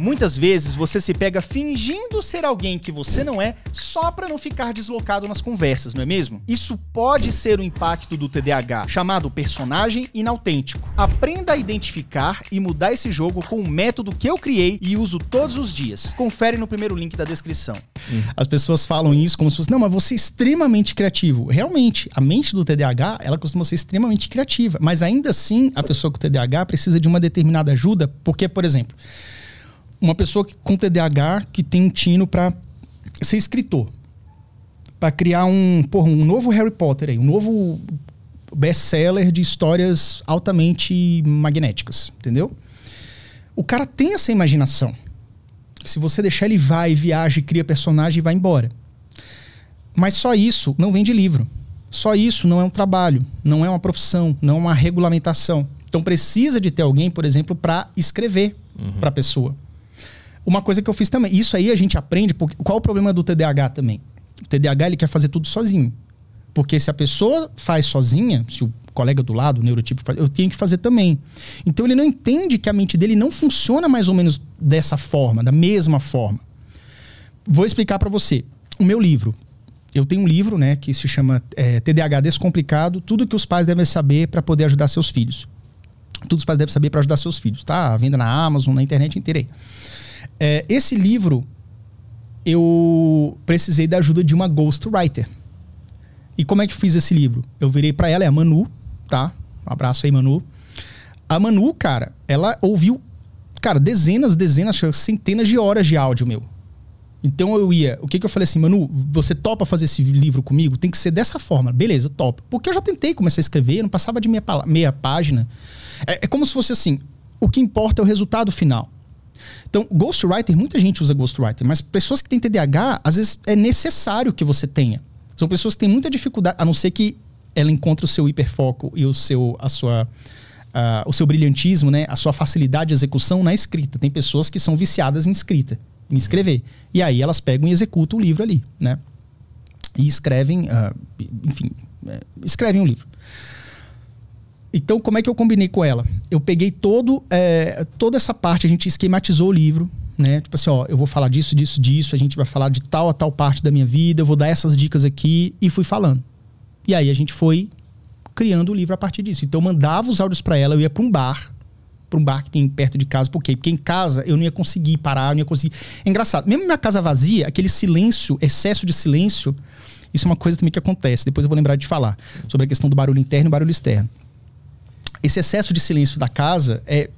Muitas vezes você se pega fingindo ser alguém que você não é só para não ficar deslocado nas conversas, não é mesmo? Isso pode ser o impacto do TDAH, chamado personagem inautêntico. Aprenda a identificar e mudar esse jogo com o método que eu criei e uso todos os dias. Confere no primeiro link da descrição. As pessoas falam isso como se fosse, não, mas você é extremamente criativo. Realmente, a mente do TDAH, ela costuma ser extremamente criativa, mas ainda assim, a pessoa com TDAH precisa de uma determinada ajuda, porque, por exemplo, uma pessoa que, com TDAH que tem um tino para ser escritor. para criar um, porra, um novo Harry Potter aí, um novo best-seller de histórias altamente magnéticas, entendeu? O cara tem essa imaginação. Se você deixar ele vai, viaja, cria personagem e vai embora. Mas só isso não vem de livro. Só isso não é um trabalho, não é uma profissão, não é uma regulamentação. Então precisa de ter alguém, por exemplo, para escrever uhum. para a pessoa. Uma coisa que eu fiz também, isso aí a gente aprende, porque, qual é o problema do TDAH também? O TDAH ele quer fazer tudo sozinho. Porque se a pessoa faz sozinha, se o colega do lado, o neurotipo, faz, eu tenho que fazer também. Então ele não entende que a mente dele não funciona mais ou menos dessa forma, da mesma forma. Vou explicar para você. O meu livro. Eu tenho um livro, né, que se chama é, TDAH Descomplicado, tudo que os pais devem saber para poder ajudar seus filhos. Tudo os pais devem saber para ajudar seus filhos, tá? Venda na Amazon, na internet inteira. Aí. É, esse livro, eu precisei da ajuda de uma ghostwriter. E como é que fiz esse livro? Eu virei para ela, é a Manu, tá? Um abraço aí, Manu. A Manu, cara, ela ouviu, cara, dezenas, dezenas, centenas de horas de áudio meu. Então eu ia, o que que eu falei assim, Manu, você topa fazer esse livro comigo? Tem que ser dessa forma. Beleza, top Porque eu já tentei começar a escrever, não passava de meia, meia página. É, é como se fosse assim, o que importa é o resultado final. Então, ghostwriter, muita gente usa ghostwriter, mas pessoas que têm TDAH, às vezes é necessário que você tenha. São pessoas que têm muita dificuldade, a não ser que ela encontre o seu hiperfoco e o seu, a sua, o seu brilhantismo, né? a sua facilidade de execução na escrita. Tem pessoas que são viciadas em escrita, em escrever. E aí elas pegam e executam o livro ali, né? E escrevem, uh, enfim, é, escrevem o um livro. Então, como é que eu combinei com ela? Eu peguei todo, é, toda essa parte, a gente esquematizou o livro, né? Tipo assim, ó, eu vou falar disso, disso, disso, a gente vai falar de tal a tal parte da minha vida, eu vou dar essas dicas aqui, e fui falando. E aí a gente foi criando o livro a partir disso. Então, eu mandava os áudios para ela, eu ia para um bar, para um bar que tem perto de casa. Por quê? Porque em casa eu não ia conseguir parar, eu não ia conseguir. É engraçado, mesmo minha casa vazia, aquele silêncio, excesso de silêncio, isso é uma coisa também que acontece. Depois eu vou lembrar de falar sobre a questão do barulho interno e barulho externo esse excesso de silêncio da casa é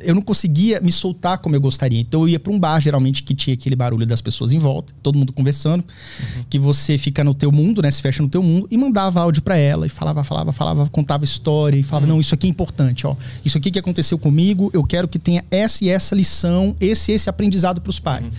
eu não conseguia me soltar como eu gostaria. Então eu ia para um bar, geralmente, que tinha aquele barulho das pessoas em volta, todo mundo conversando, uhum. que você fica no teu mundo, né? Se fecha no teu mundo, e mandava áudio para ela, e falava, falava, falava, contava história, e falava, uhum. não, isso aqui é importante, ó. Isso aqui que aconteceu comigo, eu quero que tenha essa e essa lição, esse e esse aprendizado para os pais. Uhum.